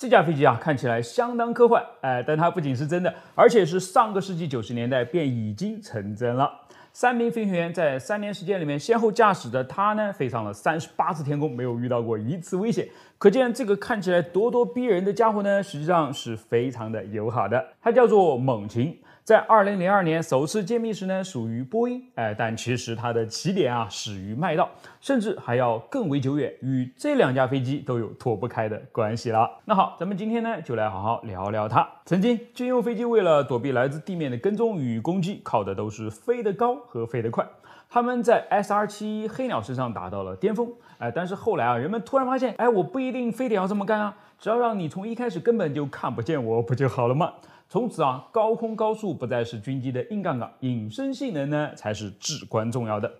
这架飞机啊，看起来相当科幻，哎，但它不仅是真的，而且是上个世纪九十年代便已经成真了。三名飞行员在三年时间里面，先后驾驶着它呢，飞上了三十八次天空，没有遇到过一次危险。可见这个看起来咄咄逼人的家伙呢，实际上是非常的友好的。它叫做猛禽。在二零零二年首次揭秘时呢，属于波音，哎，但其实它的起点啊始于麦道，甚至还要更为久远，与这两架飞机都有脱不开的关系了。那好，咱们今天呢就来好好聊聊它。曾经，军用飞机为了躲避来自地面的跟踪与攻击，靠的都是飞得高和飞得快，他们在 SR 七黑鸟身上达到了巅峰，哎，但是后来啊，人们突然发现，哎，我不一定非得要这么干啊，只要让你从一开始根本就看不见我不就好了吗？从此啊，高空高速不再是军机的硬杠杠，隐身性能呢才是至关重要的。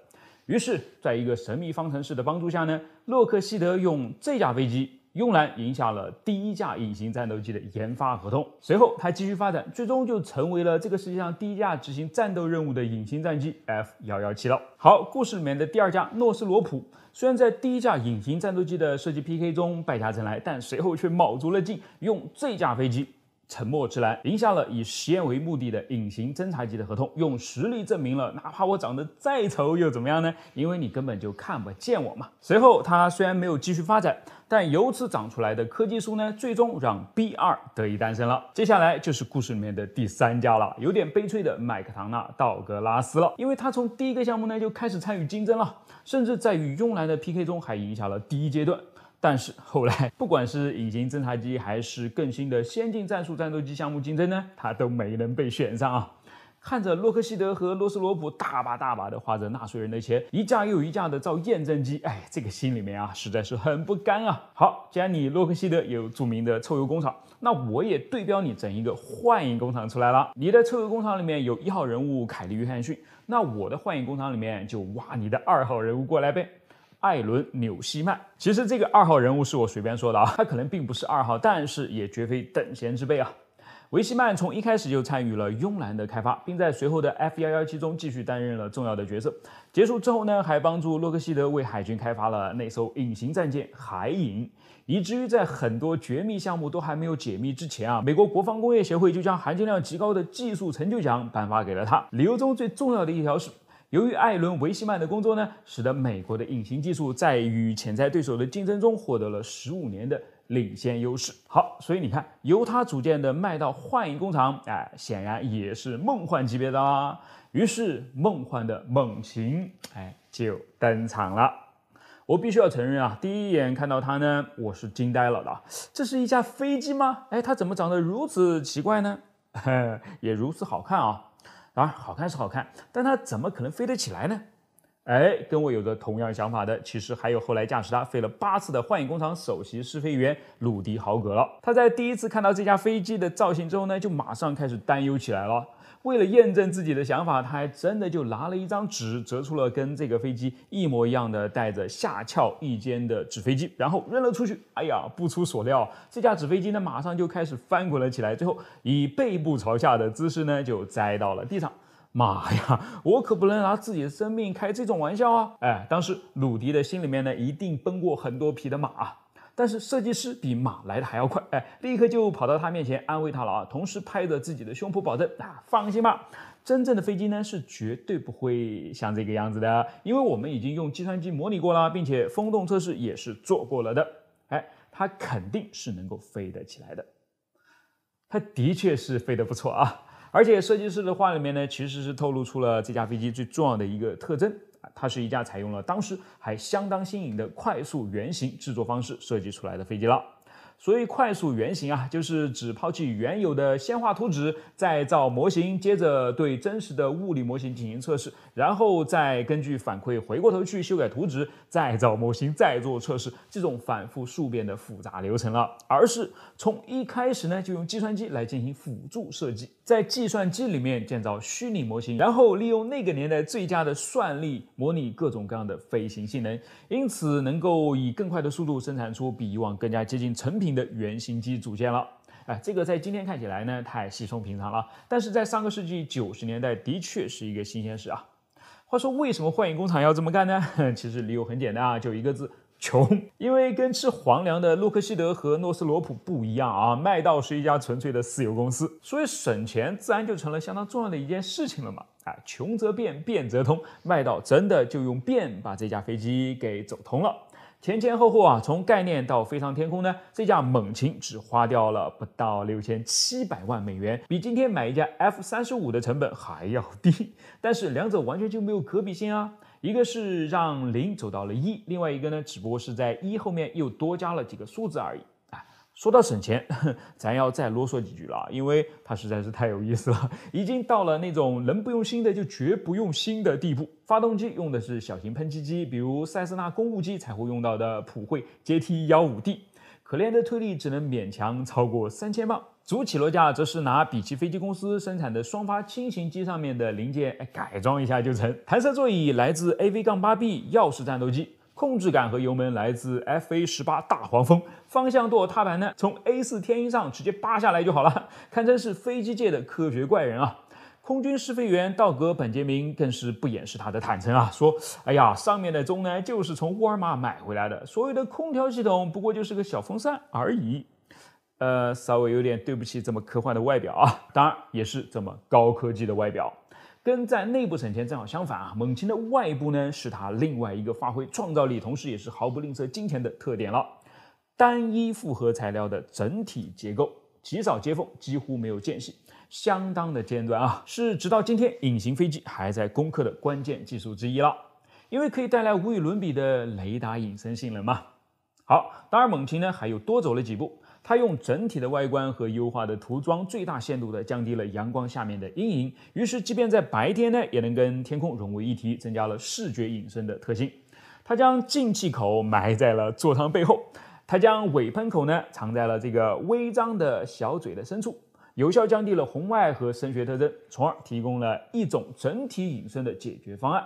于是，在一个神秘方程式的帮助下呢，洛克希德用这架飞机，慵懒赢下了第一架隐形战斗机的研发合同。随后，他继续发展，最终就成为了这个世界上第一架执行战斗任务的隐形战机 F 幺幺七了。好，故事里面的第二架诺斯罗普，虽然在第一架隐形战斗机的设计 PK 中败下阵来，但随后却卯足了劲，用这架飞机。沉默之蓝赢下了以实验为目的的隐形侦察机的合同，用实力证明了哪怕我长得再丑又怎么样呢？因为你根本就看不见我嘛。随后，它虽然没有继续发展，但由此长出来的科技树呢，最终让 B 二得以诞生了。接下来就是故事里面的第三家了，有点悲催的麦克唐纳道格拉斯了，因为他从第一个项目呢就开始参与竞争了，甚至在与慵懒的 PK 中还赢下了第一阶段。但是后来，不管是隐形侦察机，还是更新的先进战术战斗机项目竞争呢，他都没能被选上啊。看着洛克希德和罗斯罗普大把大把的花着纳税人的钱，一架又一架的造验证机，哎，这个心里面啊，实在是很不甘啊。好，既然你洛克希德有著名的“臭鼬工厂”，那我也对标你整一个“幻影工厂”出来了。你的“臭鼬工厂”里面有一号人物凯利·约翰逊，那我的“幻影工厂”里面就挖你的二号人物过来呗。艾伦·纽西曼，其实这个二号人物是我随便说的啊，他可能并不是二号，但是也绝非等闲之辈啊。维西曼从一开始就参与了“慵懒”的开发，并在随后的 F-117 中继续担任了重要的角色。结束之后呢，还帮助洛克希德为海军开发了那艘隐形战舰“海影”，以至于在很多绝密项目都还没有解密之前啊，美国国防工业协会就将含金量极高的技术成就奖颁发给了他。理由中最重要的一条是。由于艾伦·维希曼的工作呢，使得美国的隐形技术在与潜在对手的竞争中获得了十五年的领先优势。好，所以你看，由他组建的麦道幻影工厂，哎，显然也是梦幻级别的啊。于是，梦幻的猛禽，哎，就登场了。我必须要承认啊，第一眼看到它呢，我是惊呆了的。这是一架飞机吗？哎，它怎么长得如此奇怪呢？也如此好看啊！啊，好看是好看，但它怎么可能飞得起来呢？哎，跟我有着同样想法的，其实还有后来驾驶它飞了八次的幻影工厂首席试飞员鲁迪·豪格了。他在第一次看到这架飞机的造型之后呢，就马上开始担忧起来了。为了验证自己的想法，他还真的就拿了一张纸折出了跟这个飞机一模一样的带着下翘翼尖的纸飞机，然后扔了出去。哎呀，不出所料，这架纸飞机呢，马上就开始翻滚了起来，最后以背部朝下的姿势呢，就栽到了地上。妈呀，我可不能拿自己的生命开这种玩笑啊！哎，当时鲁迪的心里面呢，一定奔过很多匹的马。但是设计师比马来的还要快，哎，立刻就跑到他面前安慰他了啊，同时拍着自己的胸脯保证啊，放心吧，真正的飞机呢是绝对不会像这个样子的，因为我们已经用计算机模拟过了，并且风洞测试也是做过了的，哎，它肯定是能够飞得起来的，它的确是飞得不错啊，而且设计师的话里面呢，其实是透露出了这架飞机最重要的一个特征。它是一架采用了当时还相当新颖的快速原型制作方式设计出来的飞机了。所以快速原型啊，就是只抛弃原有的先画图纸，再造模型，接着对真实的物理模型进行测试，然后再根据反馈回过头去修改图纸，再造模型，再做测试，这种反复数遍的复杂流程了，而是从一开始呢就用计算机来进行辅助设计，在计算机里面建造虚拟模型，然后利用那个年代最佳的算力模拟各种各样的飞行性能，因此能够以更快的速度生产出比以往更加接近成品。的原型机组件了，哎，这个在今天看起来呢太稀松平常了，但是在上个世纪九十年代的确是一个新鲜事啊。话说为什么幻影工厂要这么干呢？其实理由很简单啊，就一个字：穷。因为跟吃皇粮的洛克希德和诺斯罗普不一样啊，麦道是一家纯粹的私有公司，所以省钱自然就成了相当重要的一件事情了嘛。啊，穷则变，变则通，麦道真的就用变把这架飞机给走通了。前前后后啊，从概念到飞上天空呢，这架猛禽只花掉了不到六千七百万美元，比今天买一架 F 三十五的成本还要低。但是两者完全就没有可比性啊，一个是让零走到了一，另外一个呢，只不过是在一后面又多加了几个数字而已。说到省钱，咱要再啰嗦几句了啊，因为它实在是太有意思了，已经到了那种能不用心的就绝不用心的地步。发动机用的是小型喷气机，比如塞斯纳公务机才会用到的普惠 JT15D，可怜的推力只能勉强超过三千磅。主起落架则是拿比奇飞机公司生产的双发轻型机上面的零件改装一下就成。弹射座椅来自 AV-8B 杠钥匙战斗机。控制感和油门来自 FA 十八大黄蜂，方向舵踏板呢，从 A 四天鹰上直接扒下来就好了，堪称是飞机界的科学怪人啊！空军试飞员道格本杰明更是不掩饰他的坦诚啊，说：“哎呀，上面的钟呢，就是从沃尔玛买回来的，所谓的空调系统不过就是个小风扇而已。”呃，稍微有点对不起这么科幻的外表啊，当然也是这么高科技的外表。跟在内部省钱正好相反啊，猛禽的外部呢，是它另外一个发挥创造力，同时也是毫不吝啬金钱的特点了。单一复合材料的整体结构，极少接缝，几乎没有间隙，相当的尖端啊，是直到今天隐形飞机还在攻克的关键技术之一了，因为可以带来无与伦比的雷达隐身性能嘛。好，当然，猛禽呢还有多走了几步。它用整体的外观和优化的涂装，最大限度地降低了阳光下面的阴影。于是，即便在白天呢，也能跟天空融为一体，增加了视觉隐身的特性。它将进气口埋在了座舱背后。它将尾喷口呢藏在了这个微张的小嘴的深处，有效降低了红外和声学特征，从而提供了一种整体隐身的解决方案。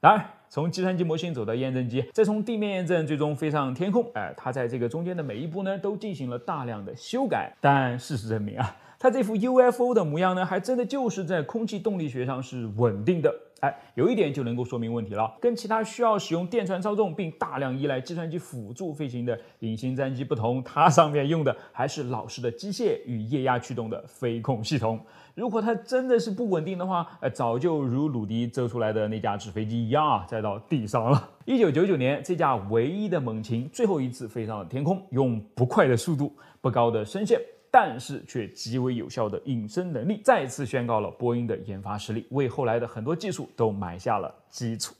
当然。从计算机模型走到验证机，再从地面验证，最终飞上天空。哎，它在这个中间的每一步呢，都进行了大量的修改。但事实证明啊，它这副 UFO 的模样呢，还真的就是在空气动力学上是稳定的。哎，有一点就能够说明问题了。跟其他需要使用电传操纵并大量依赖计算机辅助飞行的隐形战机不同，它上面用的还是老式的机械与液压驱动的飞控系统。如果它真的是不稳定的话，呃，早就如鲁迪折出来的那架纸飞机一样啊，栽到地上了。一九九九年，这架唯一的猛禽最后一次飞上了天空，用不快的速度，不高的升限。但是却极为有效的隐身能力，再次宣告了波音的研发实力，为后来的很多技术都埋下了基础。